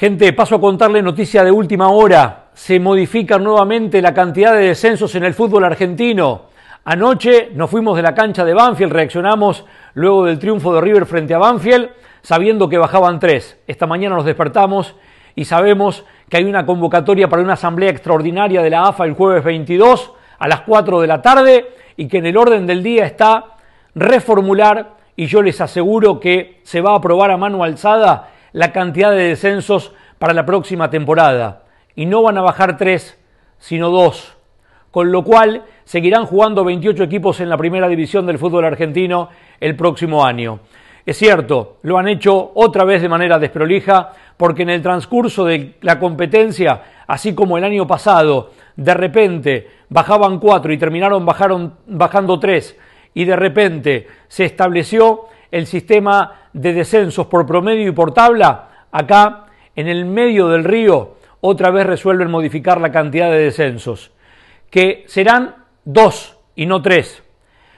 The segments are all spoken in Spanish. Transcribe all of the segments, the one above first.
Gente, paso a contarle noticia de última hora. Se modifica nuevamente la cantidad de descensos en el fútbol argentino. Anoche nos fuimos de la cancha de Banfield, reaccionamos luego del triunfo de River frente a Banfield, sabiendo que bajaban tres. Esta mañana nos despertamos y sabemos que hay una convocatoria para una asamblea extraordinaria de la AFA el jueves 22 a las 4 de la tarde y que en el orden del día está reformular y yo les aseguro que se va a aprobar a mano alzada la cantidad de descensos para la próxima temporada. Y no van a bajar tres, sino dos. Con lo cual seguirán jugando 28 equipos en la primera división del fútbol argentino el próximo año. Es cierto, lo han hecho otra vez de manera desprolija, porque en el transcurso de la competencia, así como el año pasado, de repente bajaban cuatro y terminaron bajaron, bajando tres, y de repente se estableció el sistema de descensos por promedio y por tabla, acá en el medio del río otra vez resuelven modificar la cantidad de descensos, que serán dos y no tres.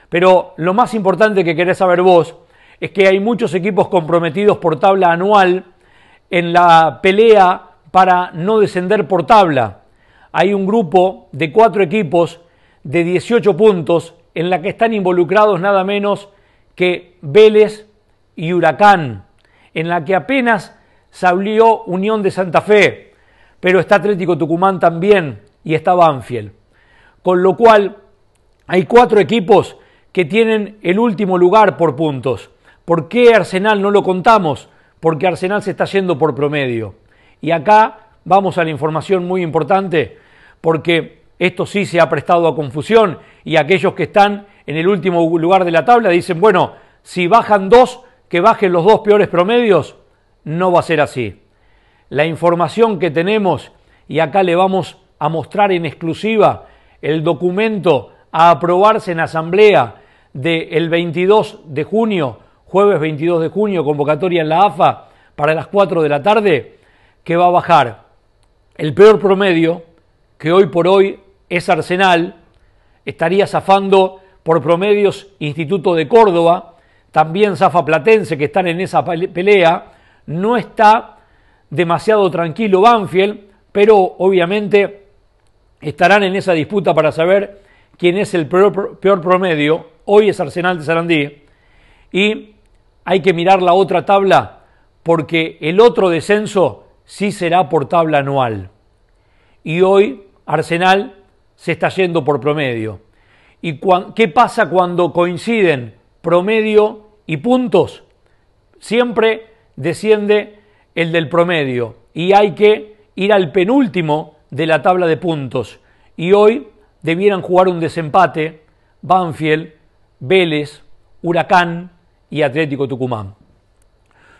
Pero lo más importante que querés saber vos es que hay muchos equipos comprometidos por tabla anual en la pelea para no descender por tabla. Hay un grupo de cuatro equipos de 18 puntos en la que están involucrados nada menos que Vélez y Huracán, en la que apenas salió Unión de Santa Fe, pero está Atlético Tucumán también y está Banfield. Con lo cual, hay cuatro equipos que tienen el último lugar por puntos. ¿Por qué Arsenal no lo contamos? Porque Arsenal se está yendo por promedio. Y acá vamos a la información muy importante, porque esto sí se ha prestado a confusión y aquellos que están en el último lugar de la tabla, dicen, bueno, si bajan dos, que bajen los dos peores promedios, no va a ser así. La información que tenemos, y acá le vamos a mostrar en exclusiva el documento a aprobarse en asamblea del 22 de junio, jueves 22 de junio, convocatoria en la AFA para las 4 de la tarde, que va a bajar el peor promedio, que hoy por hoy es Arsenal, estaría zafando por promedios Instituto de Córdoba, también Zafa Platense, que están en esa pelea. No está demasiado tranquilo Banfield, pero obviamente estarán en esa disputa para saber quién es el peor, peor promedio. Hoy es Arsenal de Sarandí. Y hay que mirar la otra tabla porque el otro descenso sí será por tabla anual. Y hoy Arsenal se está yendo por promedio. ¿Y qué pasa cuando coinciden promedio y puntos? Siempre desciende el del promedio y hay que ir al penúltimo de la tabla de puntos. Y hoy debieran jugar un desempate Banfield, Vélez, Huracán y Atlético Tucumán.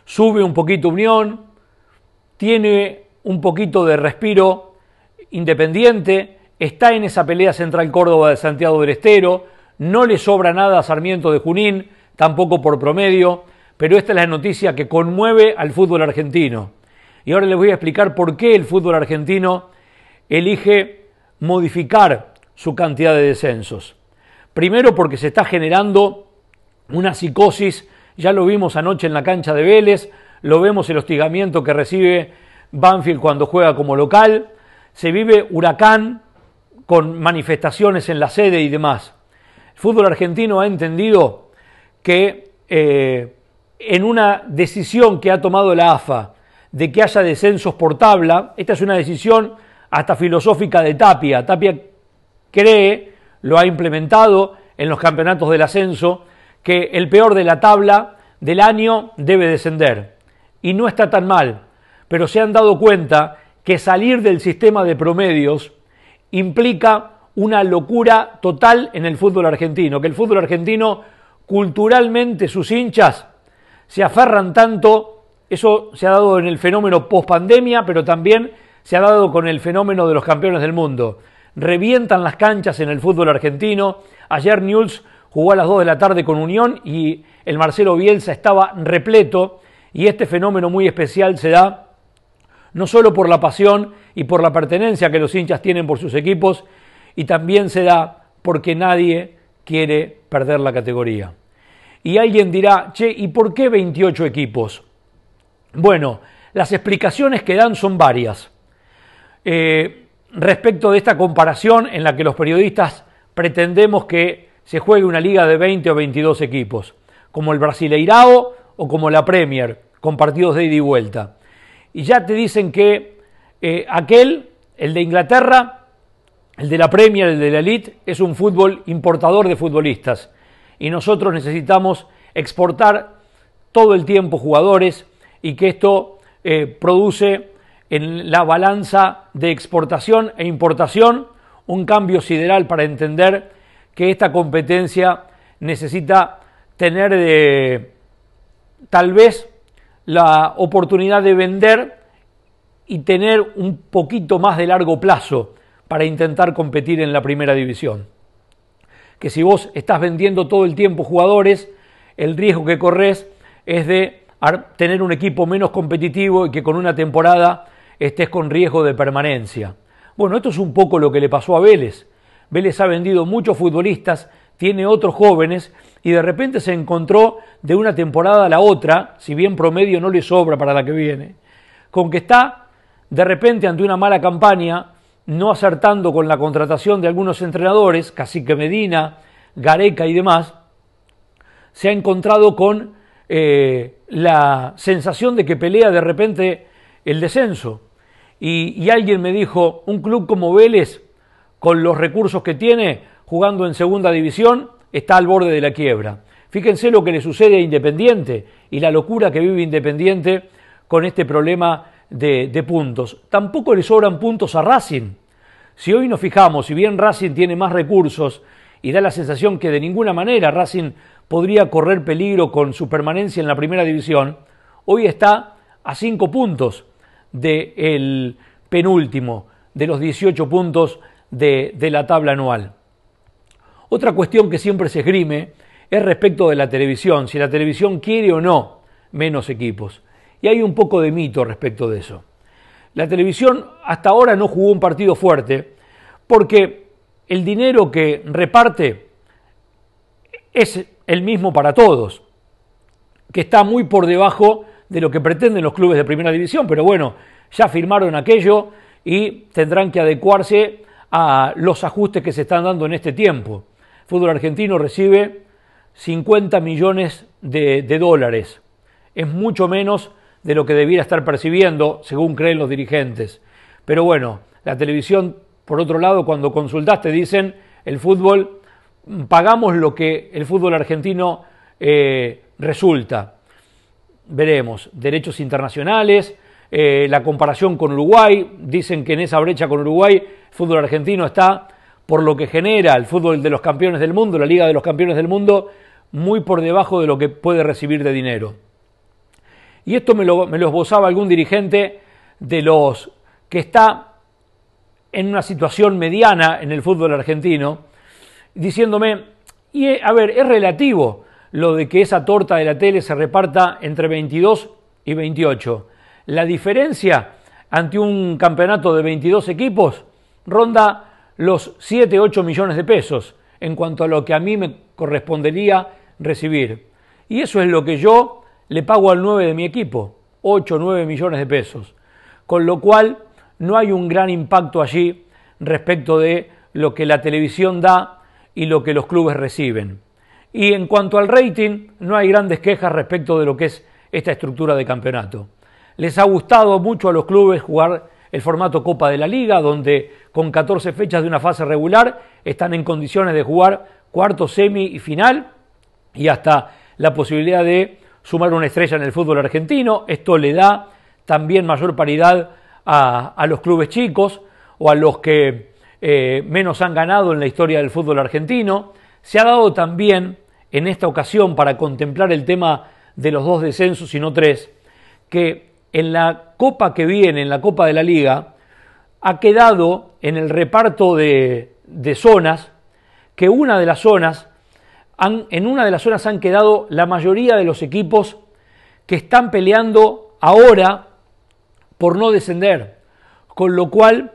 Sube un poquito Unión, tiene un poquito de respiro Independiente, está en esa pelea central Córdoba de Santiago del Estero, no le sobra nada a Sarmiento de Junín, tampoco por promedio, pero esta es la noticia que conmueve al fútbol argentino. Y ahora les voy a explicar por qué el fútbol argentino elige modificar su cantidad de descensos. Primero porque se está generando una psicosis, ya lo vimos anoche en la cancha de Vélez, lo vemos el hostigamiento que recibe Banfield cuando juega como local, se vive huracán con manifestaciones en la sede y demás. El fútbol argentino ha entendido que eh, en una decisión que ha tomado la AFA de que haya descensos por tabla, esta es una decisión hasta filosófica de Tapia. Tapia cree, lo ha implementado en los campeonatos del ascenso, que el peor de la tabla del año debe descender. Y no está tan mal, pero se han dado cuenta que salir del sistema de promedios implica una locura total en el fútbol argentino, que el fútbol argentino culturalmente sus hinchas se aferran tanto, eso se ha dado en el fenómeno post-pandemia, pero también se ha dado con el fenómeno de los campeones del mundo. Revientan las canchas en el fútbol argentino. Ayer Newell's jugó a las 2 de la tarde con Unión y el Marcelo Bielsa estaba repleto y este fenómeno muy especial se da no solo por la pasión, y por la pertenencia que los hinchas tienen por sus equipos y también se da porque nadie quiere perder la categoría. Y alguien dirá, che, ¿y por qué 28 equipos? Bueno, las explicaciones que dan son varias. Eh, respecto de esta comparación en la que los periodistas pretendemos que se juegue una liga de 20 o 22 equipos, como el Brasileirao o como la Premier, con partidos de ida y vuelta. Y ya te dicen que eh, aquel, el de Inglaterra, el de la Premier, el de la Elite, es un fútbol importador de futbolistas. Y nosotros necesitamos exportar todo el tiempo jugadores y que esto eh, produce en la balanza de exportación e importación un cambio sideral para entender que esta competencia necesita tener de, tal vez la oportunidad de vender y tener un poquito más de largo plazo para intentar competir en la primera división. Que si vos estás vendiendo todo el tiempo jugadores, el riesgo que corres es de tener un equipo menos competitivo y que con una temporada estés con riesgo de permanencia. Bueno, esto es un poco lo que le pasó a Vélez. Vélez ha vendido muchos futbolistas, tiene otros jóvenes y de repente se encontró de una temporada a la otra, si bien promedio no le sobra para la que viene, con que está de repente ante una mala campaña, no acertando con la contratación de algunos entrenadores, Cacique Medina, Gareca y demás, se ha encontrado con eh, la sensación de que pelea de repente el descenso. Y, y, alguien me dijo, un club como Vélez, con los recursos que tiene, jugando en segunda división, está al borde de la quiebra. Fíjense lo que le sucede a Independiente y la locura que vive Independiente con este problema de, puntos. Tampoco le sobran puntos a Racing. Si hoy nos fijamos, si bien Racing tiene más recursos y da la sensación que de ninguna manera Racing podría correr peligro con su permanencia en la primera división, hoy está a cinco puntos del penúltimo, de los 18 puntos de, la tabla anual. Otra cuestión que siempre se esgrime es respecto de la televisión, si la televisión quiere o no menos equipos. Y hay un poco de mito respecto de eso. La televisión hasta ahora no jugó un partido fuerte porque el dinero que reparte es el mismo para todos, que está muy por debajo de lo que pretenden los clubes de primera división, pero bueno, ya firmaron aquello y tendrán que adecuarse a los ajustes que se están dando en este tiempo. fútbol argentino recibe 50 millones de, de dólares, es mucho menos de lo que debiera estar percibiendo, según creen los dirigentes. Pero bueno, la televisión, por otro lado, cuando consultaste, dicen, el fútbol, mm, pagamos lo que el fútbol argentino eh, resulta. Veremos, derechos internacionales, eh, la comparación con Uruguay, dicen que en esa brecha con Uruguay, el fútbol argentino está, por lo que genera el fútbol de los campeones del mundo, la Liga de los Campeones del Mundo, muy por debajo de lo que puede recibir de dinero y esto me lo, esbozaba algún dirigente de los que está en una situación mediana en el fútbol argentino, diciéndome, y eh, a ver, es relativo lo de que esa torta de la tele se reparta entre 22 y 28. La diferencia ante un campeonato de 22 equipos ronda los 7, 8 millones de pesos en cuanto a lo que a mí me correspondería recibir. Y eso es lo que yo le pago al 9 de mi equipo, 8 o 9 millones de pesos. Con lo cual, no hay un gran impacto allí respecto de lo que la televisión da y lo que los clubes reciben. Y en cuanto al rating, no hay grandes quejas respecto de lo que es esta estructura de campeonato. Les ha gustado mucho a los clubes jugar el formato Copa de la Liga, donde con 14 fechas de una fase regular están en condiciones de jugar cuarto, semi y final, y hasta la posibilidad de sumar una estrella en el fútbol argentino, esto le da también mayor paridad a, los clubes chicos o a los que eh, menos han ganado en la historia del fútbol argentino. Se ha dado también en esta ocasión para contemplar el tema de los dos descensos y no tres, que en la copa que viene, en la copa de la liga, ha quedado en el reparto de, de zonas que una de las zonas en una de las zonas han quedado la mayoría de los equipos que están peleando ahora por no descender, con lo cual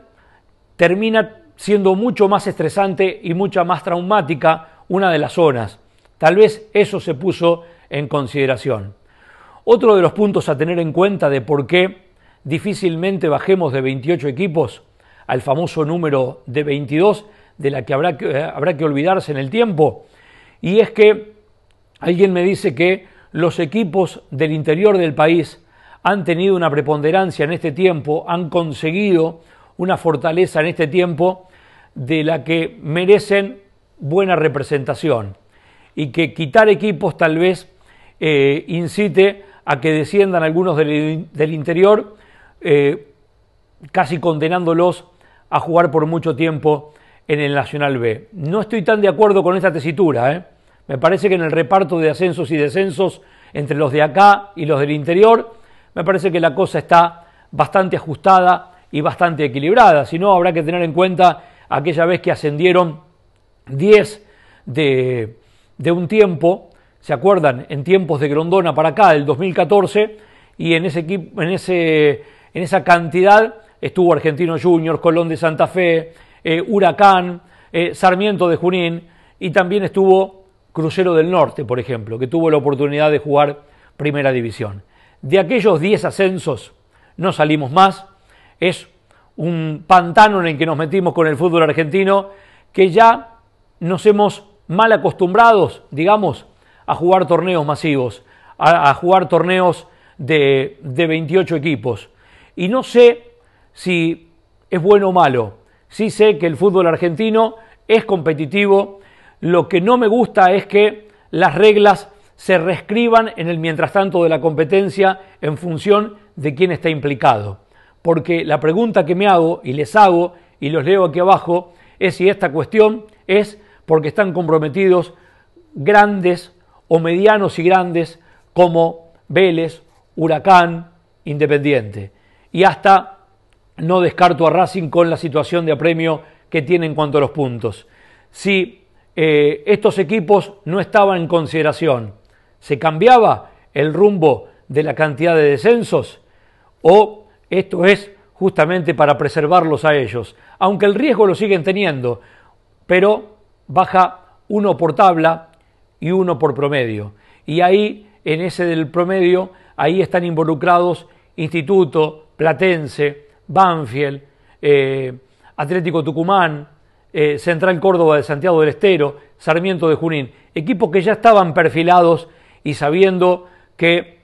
termina siendo mucho más estresante y mucha más traumática una de las zonas. Tal vez eso se puso en consideración. Otro de los puntos a tener en cuenta de por qué difícilmente bajemos de 28 equipos al famoso número de 22, de la que habrá que, eh, habrá que olvidarse en el tiempo, y es que alguien me dice que los equipos del interior del país han tenido una preponderancia en este tiempo, han conseguido una fortaleza en este tiempo de la que merecen buena representación y que quitar equipos tal vez eh, incite a que desciendan algunos del, interior, eh, casi condenándolos a jugar por mucho tiempo en el Nacional B. No estoy tan de acuerdo con esta tesitura. ¿eh? Me parece que en el reparto de ascensos y descensos entre los de acá y los del interior, me parece que la cosa está bastante ajustada y bastante equilibrada. Si no, habrá que tener en cuenta aquella vez que ascendieron 10 de, de un tiempo, ¿se acuerdan? En tiempos de Grondona para acá, ...el 2014, y en, ese, en, ese, en esa cantidad estuvo Argentino Juniors, Colón de Santa Fe, eh, Huracán, eh, Sarmiento de Junín y también estuvo Crucero del Norte, por ejemplo, que tuvo la oportunidad de jugar Primera División. De aquellos 10 ascensos no salimos más, es un pantano en el que nos metimos con el fútbol argentino que ya nos hemos mal acostumbrados, digamos, a jugar torneos masivos, a, jugar torneos de, de 28 equipos. Y no sé si es bueno o malo, Sí sé que el fútbol argentino es competitivo. Lo que no me gusta es que las reglas se reescriban en el mientras tanto de la competencia en función de quién está implicado. Porque la pregunta que me hago y les hago y los leo aquí abajo es si esta cuestión es porque están comprometidos grandes o medianos y grandes como Vélez, Huracán, Independiente y hasta no descarto a Racing con la situación de apremio que tiene en cuanto a los puntos. Si eh, estos equipos no estaban en consideración, ¿se cambiaba el rumbo de la cantidad de descensos? ¿O esto es justamente para preservarlos a ellos? Aunque el riesgo lo siguen teniendo, pero baja uno por tabla y uno por promedio. Y ahí, en ese del promedio, ahí están involucrados Instituto, Platense, Banfield, eh, Atlético Tucumán, eh, Central Córdoba de Santiago del Estero, Sarmiento de Junín, equipos que ya estaban perfilados y sabiendo que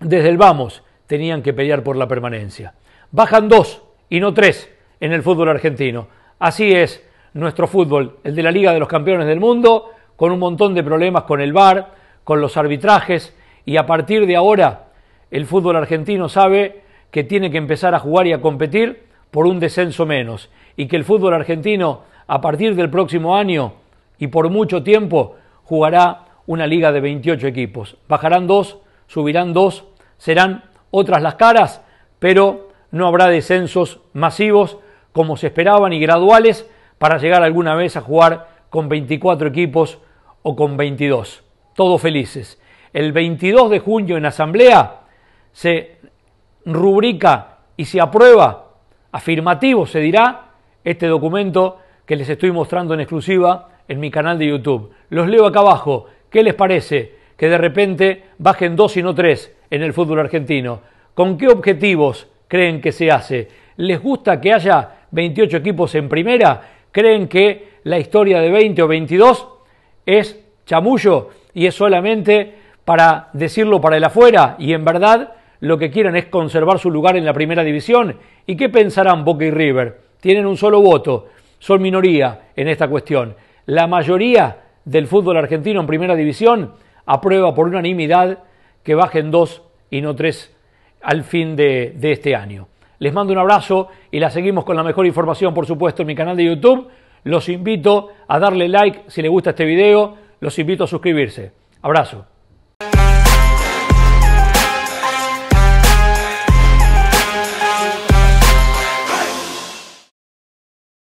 desde el vamos tenían que pelear por la permanencia. Bajan dos y no tres en el fútbol argentino. Así es nuestro fútbol, el de la Liga de los Campeones del Mundo, con un montón de problemas con el VAR, con los arbitrajes, y a partir de ahora el fútbol argentino sabe que tiene que empezar a jugar y a competir por un descenso menos y que el fútbol argentino a partir del próximo año y por mucho tiempo jugará una liga de 28 equipos. Bajarán dos, subirán dos, serán otras las caras, pero no habrá descensos masivos como se esperaban y graduales para llegar alguna vez a jugar con 24 equipos o con 22. Todos felices. El 22 de junio en Asamblea se rubrica y se aprueba afirmativo, se dirá este documento que les estoy mostrando en exclusiva en mi canal de YouTube. Los leo acá abajo. ¿Qué les parece que de repente bajen dos y no tres en el fútbol argentino? ¿Con qué objetivos creen que se hace? ¿Les gusta que haya 28 equipos en primera? ¿Creen que la historia de 20 o 22 es chamullo y es solamente para decirlo para el afuera y en verdad lo que quieren es conservar su lugar en la primera división. ¿Y qué pensarán Boca y River? Tienen un solo voto, son minoría en esta cuestión. La mayoría del fútbol argentino en primera división aprueba por unanimidad que bajen dos y no tres al fin de, de este año. Les mando un abrazo y la seguimos con la mejor información, por supuesto, en mi canal de YouTube. Los invito a darle like si les gusta este video. Los invito a suscribirse. Abrazo.